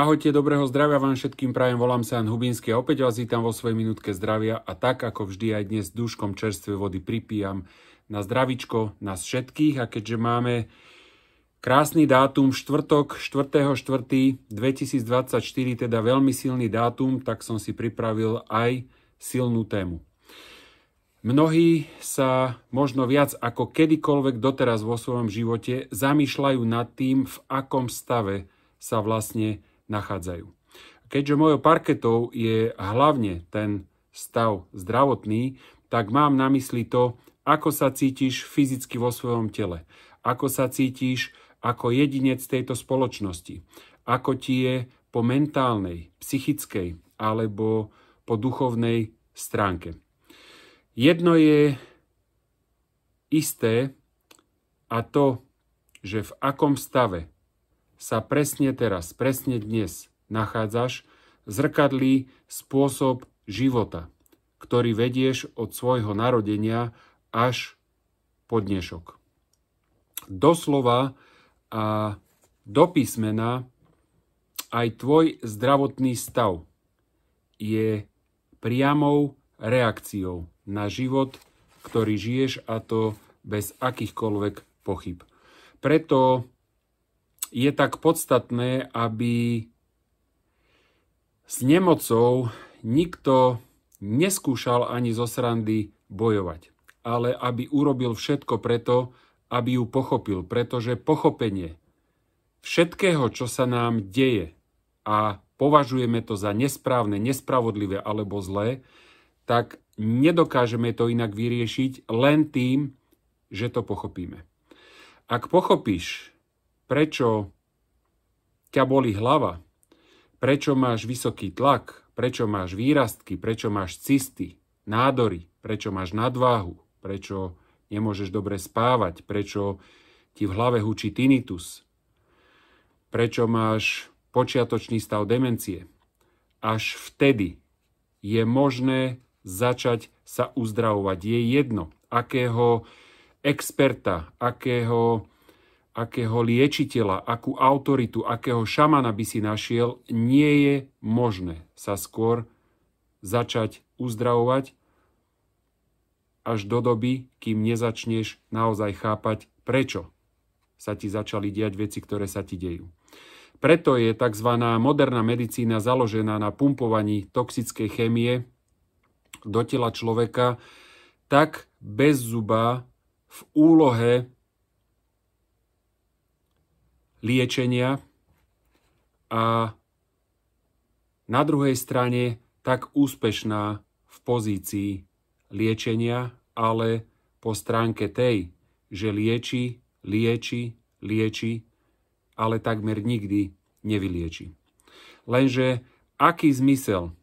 Ahojte, dobrého zdravia vám všetkým prajem, volám sa Jan Hubinský a opäť vás vítam vo svojej minútke zdravia a tak ako vždy aj dnes duškom čerstvej vody pripijam na zdravičko nás všetkých a keďže máme krásny dátum štvrtok 4.4.2024, teda veľmi silný dátum, tak som si pripravil aj silnú tému. Mnohí sa možno viac ako kedykoľvek doteraz vo svojom živote zamýšľajú nad tým, v akom stave sa vlastne nachádzajú. Keďže mojou parketou je hlavne ten stav zdravotný, tak mám na mysli to, ako sa cítiš fyzicky vo svojom tele, ako sa cítiš ako jedinec tejto spoločnosti, ako ti je po mentálnej, psychickej alebo po duchovnej stránke. Jedno je isté a to, že v akom stave sa presne teraz, presne dnes nachádzaš, zrkadlí spôsob života, ktorý vedieš od svojho narodenia až po dnešok. Doslova a do písmena aj tvoj zdravotný stav je priamou reakciou na život, ktorý žiješ a to bez akýchkoľvek pochyb. Preto je tak podstatné, aby s nemocou nikto neskúšal ani zo srandy bojovať, ale aby urobil všetko preto, aby ju pochopil, pretože pochopenie všetkého, čo sa nám deje a považujeme to za nesprávne, nespravodlivé alebo zlé, tak nedokážeme to inak vyriešiť len tým, že to pochopíme. Ak pochopíš prečo ťa boli hlava, prečo máš vysoký tlak, prečo máš výrastky, prečo máš cysty, nádory, prečo máš nadváhu, prečo nemôžeš dobre spávať, prečo ti v hlave hučí tinnitus, prečo máš počiatočný stav demencie. Až vtedy je možné začať sa uzdravovať. Je jedno, akého experta, akého akého liečiteľa, akú autoritu, akého šamana by si našiel, nie je možné sa skôr začať uzdravovať až do doby, kým nezačneš naozaj chápať, prečo sa ti začali diať veci, ktoré sa ti dejú. Preto je tzv. moderná medicína založená na pumpovaní toxickej chémie do tela človeka tak bez zuba v úlohe liečenia a na druhej strane tak úspešná v pozícii liečenia, ale po stránke tej, že lieči, lieči, lieči, ale takmer nikdy nevylieči. Lenže aký zmysel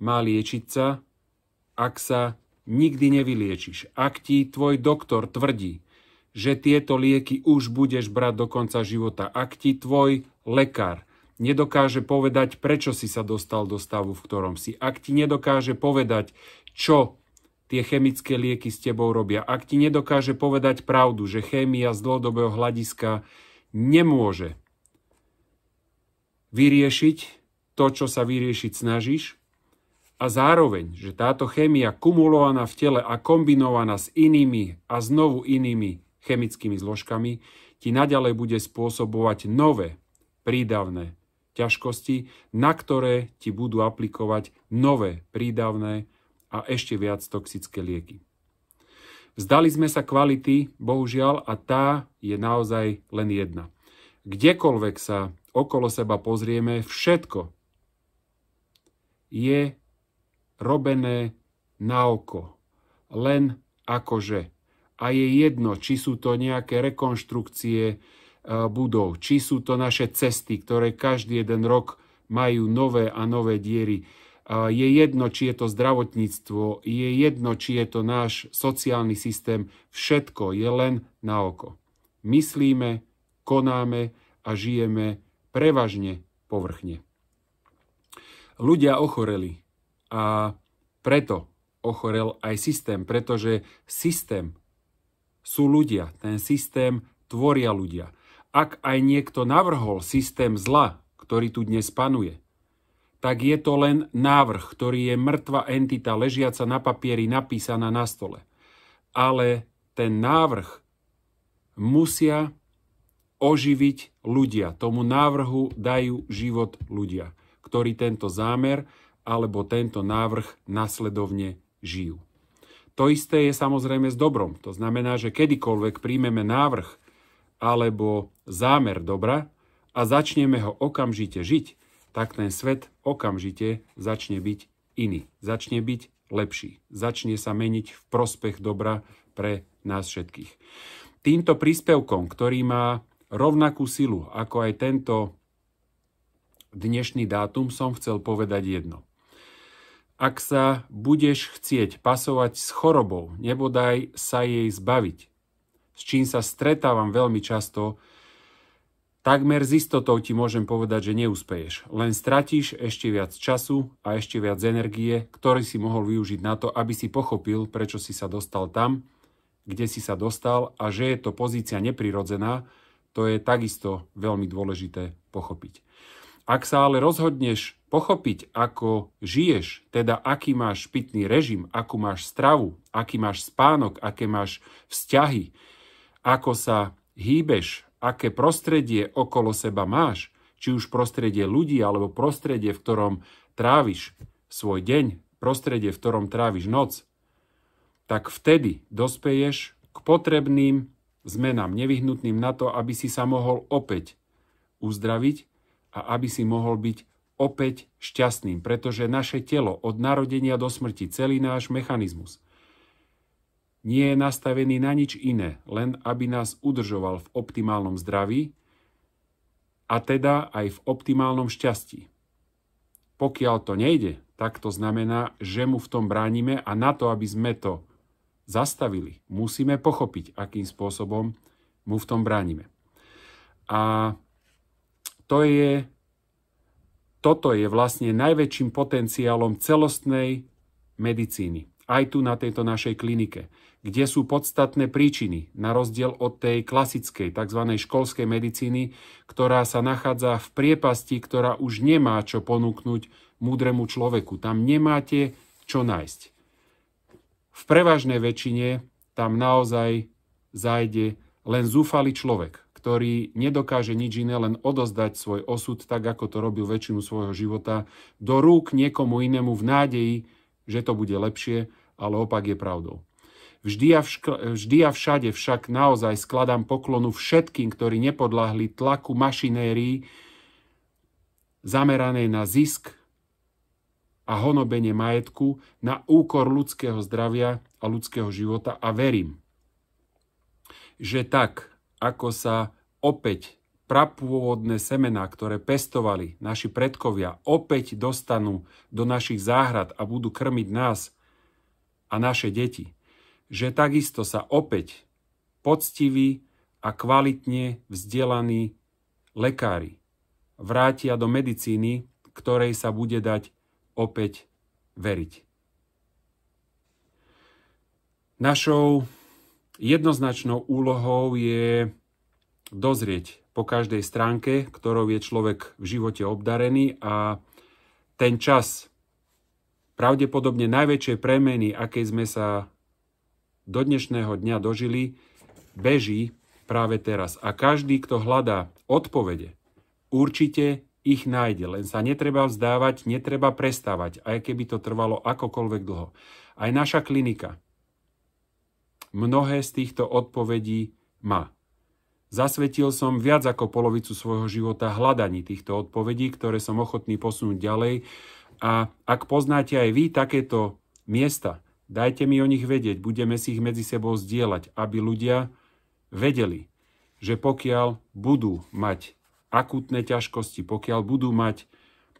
má liečiť sa, ak sa nikdy nevyliečiš? Ak ti tvoj doktor tvrdí, že tieto lieky už budeš brať do konca života, ak ti tvoj lekár nedokáže povedať, prečo si sa dostal do stavu, v ktorom si, ak ti nedokáže povedať, čo tie chemické lieky s tebou robia, ak ti nedokáže povedať pravdu, že chémia z dlhodobého hľadiska nemôže vyriešiť to, čo sa vyriešiť snažíš, a zároveň, že táto chémia kumulovaná v tele a kombinovaná s inými a znovu inými chemickými zložkami, ti naďalej bude spôsobovať nové prídavné ťažkosti, na ktoré ti budú aplikovať nové prídavné a ešte viac toxické lieky. Vzdali sme sa kvality, bohužiaľ, a tá je naozaj len jedna. Kdekoľvek sa okolo seba pozrieme, všetko je robené na oko, len akože a je jedno, či sú to nejaké rekonštrukcie eh, budov, či sú to naše cesty, ktoré každý jeden rok majú nové a nové diery. Je jedno, či je to zdravotníctvo, je jedno, či je to náš sociálny systém, všetko je len na oko. Myslíme, konáme a žijeme prevažne povrchne. Ľudia ochoreli a preto ochorel aj systém, pretože systém sú ľudia. Ten systém tvoria ľudia. Ak aj niekto navrhol systém zla, ktorý tu dnes panuje, tak je to len návrh, ktorý je mŕtva entita ležiaca na papieri napísaná na stole. Ale ten návrh musia oživiť ľudia. Tomu návrhu dajú život ľudia, ktorí tento zámer alebo tento návrh nasledovne žijú. To isté je samozrejme s dobrom. To znamená, že kedykoľvek príjmeme návrh alebo zámer dobra a začneme ho okamžite žiť, tak ten svet okamžite začne byť iný, začne byť lepší, začne sa meniť v prospech dobra pre nás všetkých. Týmto príspevkom, ktorý má rovnakú silu ako aj tento dnešný dátum, som chcel povedať jedno ak sa budeš chcieť pasovať s chorobou, nebodaj sa jej zbaviť, s čím sa stretávam veľmi často, takmer s istotou ti môžem povedať, že neúspeješ. Len stratíš ešte viac času a ešte viac energie, ktorý si mohol využiť na to, aby si pochopil, prečo si sa dostal tam, kde si sa dostal a že je to pozícia neprirodzená, to je takisto veľmi dôležité pochopiť. Ak sa ale rozhodneš pochopiť, ako žiješ, teda aký máš pitný režim, akú máš stravu, aký máš spánok, aké máš vzťahy, ako sa hýbeš, aké prostredie okolo seba máš, či už prostredie ľudí alebo prostredie, v ktorom tráviš svoj deň, prostredie, v ktorom tráviš noc, tak vtedy dospeješ k potrebným zmenám, nevyhnutným na to, aby si sa mohol opäť uzdraviť a aby si mohol byť opäť šťastným, pretože naše telo od narodenia do smrti, celý náš mechanizmus, nie je nastavený na nič iné, len aby nás udržoval v optimálnom zdraví a teda aj v optimálnom šťastí. Pokiaľ to nejde, tak to znamená, že mu v tom bránime a na to, aby sme to zastavili, musíme pochopiť, akým spôsobom mu v tom bránime. A to je, toto je vlastne najväčším potenciálom celostnej medicíny. Aj tu na tejto našej klinike, kde sú podstatné príčiny, na rozdiel od tej klasickej tzv. školskej medicíny, ktorá sa nachádza v priepasti, ktorá už nemá čo ponúknuť múdremu človeku. Tam nemáte čo nájsť. V prevažnej väčšine tam naozaj zajde len zúfalý človek, ktorý nedokáže nič iné, len odozdať svoj osud, tak ako to robil väčšinu svojho života, do rúk niekomu inému v nádeji, že to bude lepšie, ale opak je pravdou. Vždy a, všk- vždy a všade však naozaj skladám poklonu všetkým, ktorí nepodláhli tlaku mašinérií zameranej na zisk a honobenie majetku na úkor ľudského zdravia a ľudského života a verím, že tak, ako sa opäť prapôvodné semená, ktoré pestovali naši predkovia, opäť dostanú do našich záhrad a budú krmiť nás a naše deti. Že takisto sa opäť poctiví a kvalitne vzdelaní lekári vrátia do medicíny, ktorej sa bude dať opäť veriť. Našou jednoznačnou úlohou je dozrieť po každej stránke, ktorou je človek v živote obdarený a ten čas pravdepodobne najväčšej premeny, akej sme sa do dnešného dňa dožili, beží práve teraz. A každý, kto hľadá odpovede, určite ich nájde. Len sa netreba vzdávať, netreba prestávať, aj keby to trvalo akokoľvek dlho. Aj naša klinika mnohé z týchto odpovedí má. Zasvetil som viac ako polovicu svojho života hľadaní týchto odpovedí, ktoré som ochotný posunúť ďalej. A ak poznáte aj vy takéto miesta, dajte mi o nich vedieť, budeme si ich medzi sebou zdieľať, aby ľudia vedeli, že pokiaľ budú mať akútne ťažkosti, pokiaľ budú mať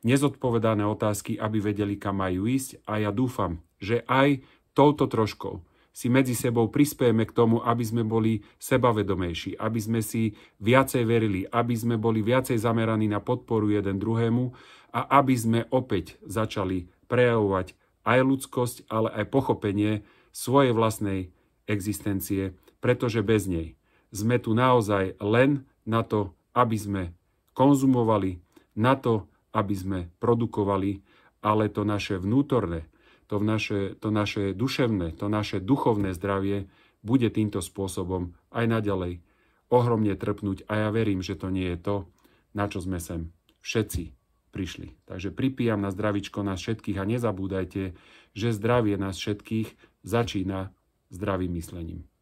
nezodpovedané otázky, aby vedeli, kam majú ísť. A ja dúfam, že aj touto troškou si medzi sebou prispieme k tomu, aby sme boli sebavedomejší, aby sme si viacej verili, aby sme boli viacej zameraní na podporu jeden druhému a aby sme opäť začali prejavovať aj ľudskosť, ale aj pochopenie svojej vlastnej existencie, pretože bez nej sme tu naozaj len na to, aby sme konzumovali, na to, aby sme produkovali, ale to naše vnútorné, to naše, to naše duševné, to naše duchovné zdravie bude týmto spôsobom aj naďalej ohromne trpnúť a ja verím, že to nie je to, na čo sme sem všetci prišli. Takže pripijam na zdravičko nás všetkých a nezabúdajte, že zdravie nás všetkých začína zdravým myslením.